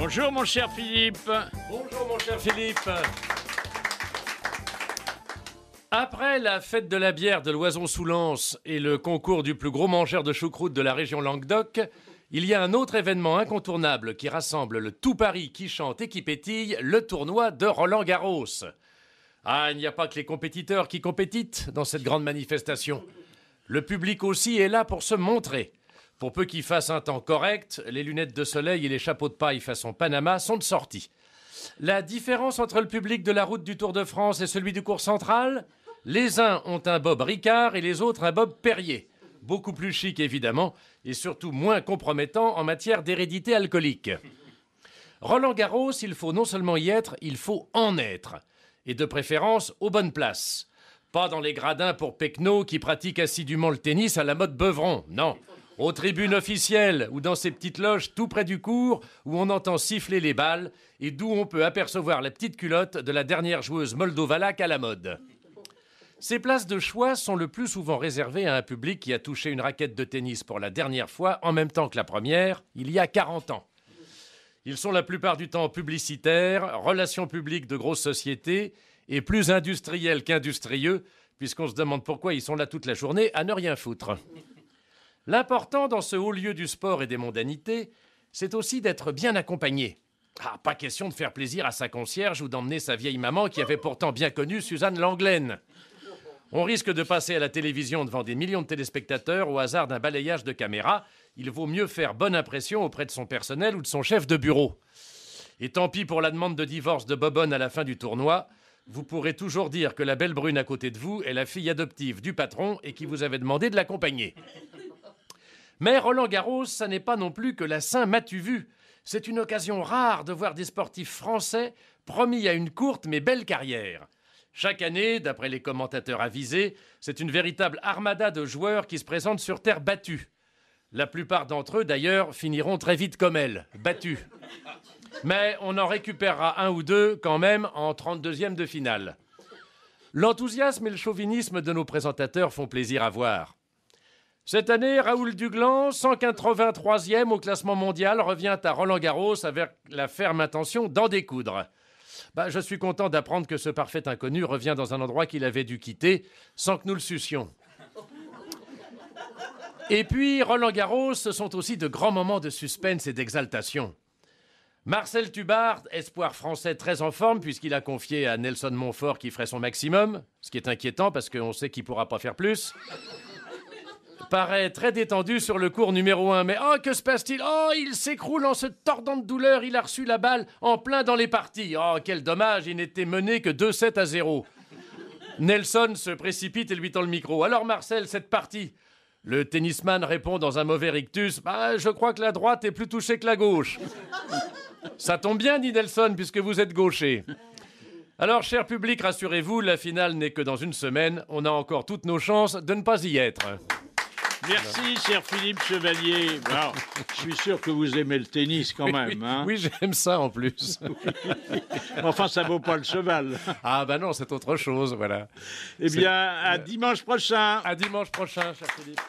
Bonjour mon cher Philippe. Bonjour mon cher Philippe. Après la fête de la bière de Loison-sous-Lens et le concours du plus gros mangeur de choucroute de la région Languedoc, il y a un autre événement incontournable qui rassemble le tout Paris qui chante et qui pétille, le tournoi de Roland Garros. Ah, il n'y a pas que les compétiteurs qui compétitent dans cette grande manifestation. Le public aussi est là pour se montrer. Pour peu qu'il fasse un temps correct, les lunettes de soleil et les chapeaux de paille façon Panama sont de sortie. La différence entre le public de la route du Tour de France et celui du cours central Les uns ont un Bob Ricard et les autres un Bob Perrier. Beaucoup plus chic évidemment et surtout moins compromettant en matière d'hérédité alcoolique. Roland Garros, il faut non seulement y être, il faut en être. Et de préférence aux bonnes places. Pas dans les gradins pour Pecno qui pratique assidûment le tennis à la mode Beuvron, non. Aux tribunes officielles ou dans ces petites loges tout près du cours où on entend siffler les balles et d'où on peut apercevoir la petite culotte de la dernière joueuse moldovalaque à la mode. Ces places de choix sont le plus souvent réservées à un public qui a touché une raquette de tennis pour la dernière fois en même temps que la première, il y a 40 ans. Ils sont la plupart du temps publicitaires, relations publiques de grosses sociétés et plus industriels qu'industrieux, puisqu'on se demande pourquoi ils sont là toute la journée à ne rien foutre. L'important dans ce haut lieu du sport et des mondanités, c'est aussi d'être bien accompagné. Ah, pas question de faire plaisir à sa concierge ou d'emmener sa vieille maman qui avait pourtant bien connu Suzanne Langlaine. On risque de passer à la télévision devant des millions de téléspectateurs au hasard d'un balayage de caméra. Il vaut mieux faire bonne impression auprès de son personnel ou de son chef de bureau. Et tant pis pour la demande de divorce de Bobonne à la fin du tournoi. Vous pourrez toujours dire que la belle brune à côté de vous est la fille adoptive du patron et qui vous avait demandé de l'accompagner. Mais Roland Garros, ça n'est pas non plus que la Saint-Matu vu. C'est une occasion rare de voir des sportifs français promis à une courte mais belle carrière. Chaque année, d'après les commentateurs avisés, c'est une véritable armada de joueurs qui se présentent sur terre battue. La plupart d'entre eux, d'ailleurs, finiront très vite comme elle, battus. Mais on en récupérera un ou deux quand même en 32e de finale. L'enthousiasme et le chauvinisme de nos présentateurs font plaisir à voir. Cette année, Raoul Duglan, 183e au classement mondial, revient à Roland Garros avec la ferme intention d'en découdre. Bah, je suis content d'apprendre que ce parfait inconnu revient dans un endroit qu'il avait dû quitter sans que nous le sucions. Et puis, Roland Garros, ce sont aussi de grands moments de suspense et d'exaltation. Marcel Tubard, espoir français très en forme, puisqu'il a confié à Nelson Montfort qu'il ferait son maximum, ce qui est inquiétant parce qu'on sait qu'il pourra pas faire plus paraît très détendu sur le cours numéro 1. Mais oh, que se passe-t-il Oh, il s'écroule en se tordant de douleur. Il a reçu la balle en plein dans les parties. Oh, quel dommage, il n'était mené que 2-7 à 0. Nelson se précipite et lui tend le micro. Alors, Marcel, cette partie Le tennisman répond dans un mauvais rictus Bah, je crois que la droite est plus touchée que la gauche. Ça tombe bien, dit Nelson, puisque vous êtes gaucher. Alors, cher public, rassurez-vous, la finale n'est que dans une semaine. On a encore toutes nos chances de ne pas y être. Merci, cher Philippe Chevalier. je suis sûr que vous aimez le tennis quand même. Hein. oui, j'aime ça en plus. enfin, ça vaut pas le cheval. Ah ben non, c'est autre chose, voilà. Eh bien, à dimanche prochain. À dimanche prochain, cher Philippe.